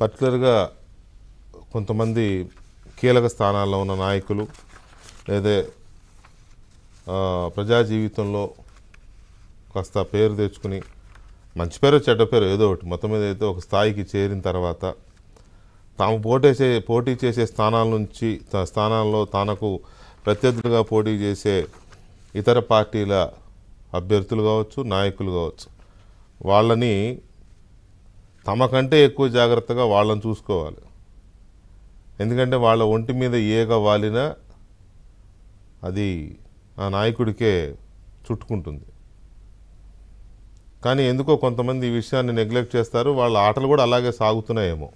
పర్టికులర్గా కొంతమంది కీలక స్థానాల్లో ఉన్న నాయకులు లేదా ప్రజా జీవితంలో కాస్త పేరు తెచ్చుకుని మంచి పేరు చెడ్డ పేరు ఏదో ఒకటి మొత్తం మీద అయితే ఒక స్థాయికి చేరిన తర్వాత తాము పోటేసే పోటీ చేసే స్థానాల నుంచి స్థానాల్లో తనకు ప్రత్యర్థులుగా పోటీ చేసే ఇతర పార్టీల అభ్యర్థులు కావచ్చు నాయకులు కావచ్చు వాళ్ళని తమకంటే ఎక్కువ జాగ్రత్తగా వాళ్ళని చూసుకోవాలి ఎందుకంటే వాళ్ళ ఒంటి మీద ఏగ వాలినా అది ఆ నాయకుడికే చుట్టుకుంటుంది కానీ ఎందుకో కొంతమంది ఈ విషయాన్ని నెగ్లెక్ట్ చేస్తారు వాళ్ళ ఆటలు కూడా అలాగే సాగుతున్నాయేమో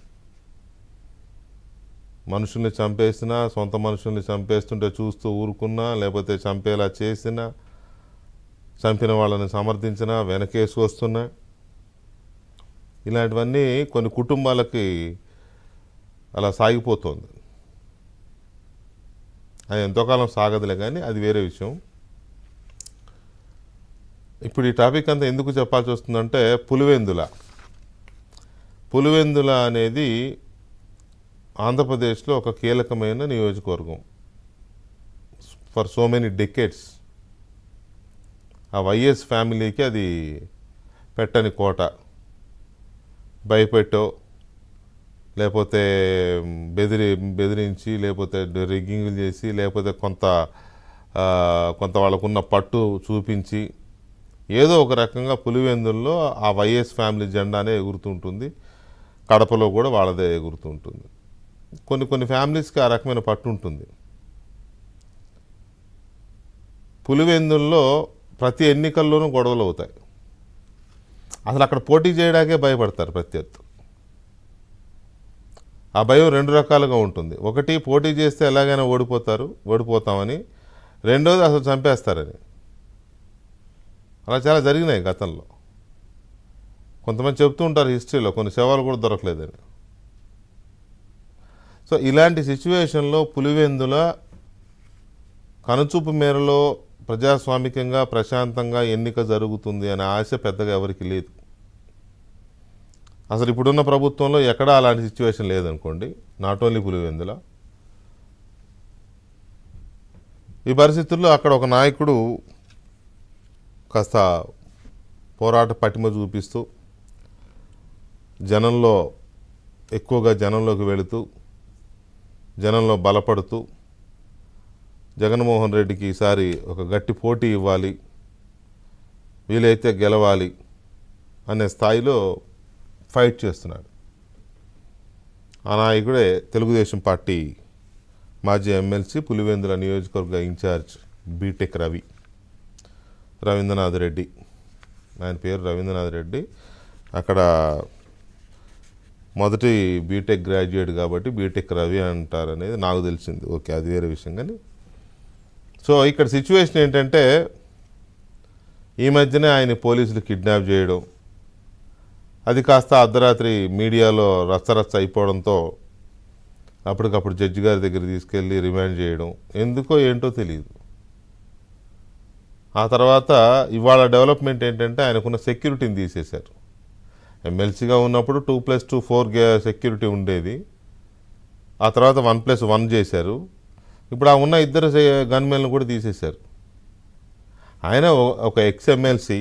మనుషుల్ని చంపేసినా సొంత మనుషుల్ని చంపేస్తుంటే చూస్తూ ఊరుకున్నా లేకపోతే చంపేలా చేసినా చంపిన వాళ్ళని సమర్థించినా వస్తున్నాయి ఇలాంటివన్నీ కొన్ని కుటుంబాలకి అలా సాగిపోతుంది అది ఎంతోకాలం సాగదులే కానీ అది వేరే విషయం ఇప్పుడు ఈ టాపిక్ అంతా ఎందుకు చెప్పాల్సి వస్తుందంటే పులివెందుల పులివెందుల అనేది ఆంధ్రప్రదేశ్లో ఒక కీలకమైన నియోజకవర్గం ఫర్ సో మెనీ డెకేట్స్ ఆ వైఎస్ ఫ్యామిలీకి అది పెట్టని కోట భయపెట్టో లేకపోతే బెదిరి బెదిరించి లేకపోతే రిగ్గింగ్లు చేసి లేకపోతే కొంత కొంత వాళ్ళకున్న పట్టు చూపించి ఏదో ఒక రకంగా పులివెందుల్లో ఆ వైఎస్ ఫ్యామిలీ జెండానే ఎగురుతుంటుంది కడపలో కూడా వాళ్ళదే ఎగురుతుంటుంది కొన్ని కొన్ని ఫ్యామిలీస్కి ఆ రకమైన పట్టు ఉంటుంది పులివెందుల్లో ప్రతి ఎన్నికల్లోనూ గొడవలు అవుతాయి అసలు అక్కడ పోటీ చేయడానికే భయపడతారు ప్రత్యర్థి ఆ భయం రెండు రకాలుగా ఉంటుంది ఒకటి పోటీ చేస్తే ఎలాగైనా ఓడిపోతారు ఓడిపోతామని రెండోది అసలు చంపేస్తారని అలా చాలా జరిగినాయి గతంలో కొంతమంది చెప్తూ ఉంటారు హిస్టరీలో కొన్ని శవాలు కూడా దొరకలేదని సో ఇలాంటి సిచ్యువేషన్లో పులివెందుల కనుచూపు మేరలో ప్రజాస్వామికంగా ప్రశాంతంగా ఎన్నిక జరుగుతుంది అనే ఆశ పెద్దగా ఎవరికి లేదు అసలు ఇప్పుడున్న ప్రభుత్వంలో ఎక్కడా అలాంటి సిచ్యువేషన్ లేదనుకోండి నాట్ ఓన్లీ పులివెందుల ఈ పరిస్థితుల్లో అక్కడ ఒక నాయకుడు కాస్త పోరాట పటిమ చూపిస్తూ జనంలో ఎక్కువగా జనంలోకి వెళుతూ జనంలో బలపడుతూ జగన్మోహన్ రెడ్డికి ఈసారి ఒక గట్టి పోటీ ఇవ్వాలి వీలైతే గెలవాలి అనే స్థాయిలో ఫైట్ చేస్తున్నాడు ఆ నాయకుడే తెలుగుదేశం పార్టీ మాజీ ఎమ్మెల్సీ పులివెందుల నియోజకవర్గ ఇన్ఛార్జ్ బీటెక్ రవి రవీంద్రనాథ్ రెడ్డి ఆయన పేరు రవీంద్రనాథ్ రెడ్డి అక్కడ మొదటి బీటెక్ గ్రాడ్యుయేట్ కాబట్టి బీటెక్ రవి అంటారనేది నాకు తెలిసింది ఓకే అది వేరే విషయం కానీ సో ఇక్కడ సిచ్యువేషన్ ఏంటంటే ఈ మధ్యనే ఆయన పోలీసులు కిడ్నాప్ చేయడం అది కాస్త అర్ధరాత్రి మీడియాలో రచ్చరచ్చ అయిపోవడంతో అప్పటికప్పుడు జడ్జి గారి దగ్గర తీసుకెళ్ళి రిమాండ్ చేయడం ఎందుకో ఏంటో తెలియదు ఆ తర్వాత ఇవాళ డెవలప్మెంట్ ఏంటంటే ఆయనకున్న సెక్యూరిటీని తీసేశారు ఎమ్మెల్సీగా ఉన్నప్పుడు two plus two four security ఉండేది ఆ తర్వాత వన్ ప్లస్ వన్ చేశారు ఇప్పుడు ఆ ఉన్న ఇద్దరు గన్మెన్లు కూడా తీసేశారు ఆయన ఒక ఎక్స్ఎమ్మెల్సీ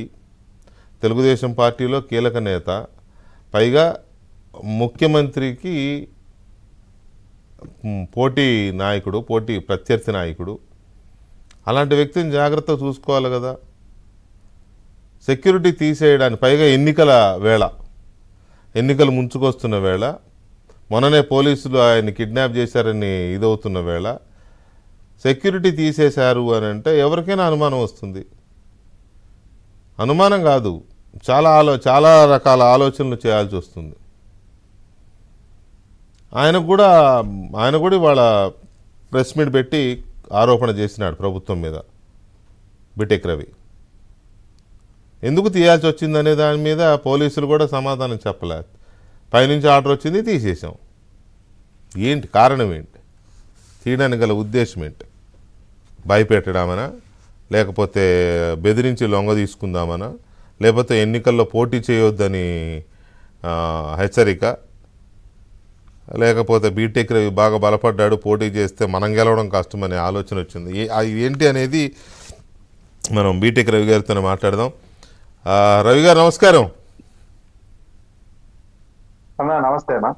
తెలుగుదేశం పార్టీలో కీలక నేత పైగా ముఖ్యమంత్రికి పోటీ నాయకుడు పోటీ ప్రత్యర్థి నాయకుడు అలాంటి వ్యక్తిని జాగ్రత్త చూసుకోవాలి కదా సెక్యూరిటీ తీసేయడానికి పైగా ఎన్నికల వేళ ఎన్నికలు ముంచుకొస్తున్న వేళ మొన్ననే పోలీసులు ఆయన్ని కిడ్నాప్ చేశారని ఇదవుతున్న వేళ సెక్యూరిటీ తీసేశారు అని అంటే ఎవరికైనా అనుమానం వస్తుంది అనుమానం కాదు చాలా ఆలో చాలా రకాల ఆలోచనలు చేయాల్సి వస్తుంది ఆయన కూడా ఆయన కూడా వాళ్ళ ప్రెస్ మీట్ పెట్టి ఆరోపణ చేసినాడు ప్రభుత్వం మీద బిటెక్ రవి ఎందుకు తీయాల్సి వచ్చిందనే దాని మీద పోలీసులు కూడా సమాధానం చెప్పలేదు పైనుంచి ఆర్డర్ వచ్చింది తీసేసాం ఏంటి కారణం ఏంటి తీయడానికి గల ఉద్దేశం ఏంటి భయపెట్టడామనా లేకపోతే బెదిరించి లొంగ తీసుకుందామనా లేకపోతే ఎన్నికల్లో పోటీ చేయొద్దని హెచ్చరిక లేకపోతే బీటెక్ రవి బాగా బలపడ్డాడు పోటీ చేస్తే మనం గెలవడం కష్టమనే ఆలోచన వచ్చింది ఏంటి అనేది మనం బీటెక్ రవి గారితో మాట్లాడదాం రవి గారు నమస్కారం నమస్తే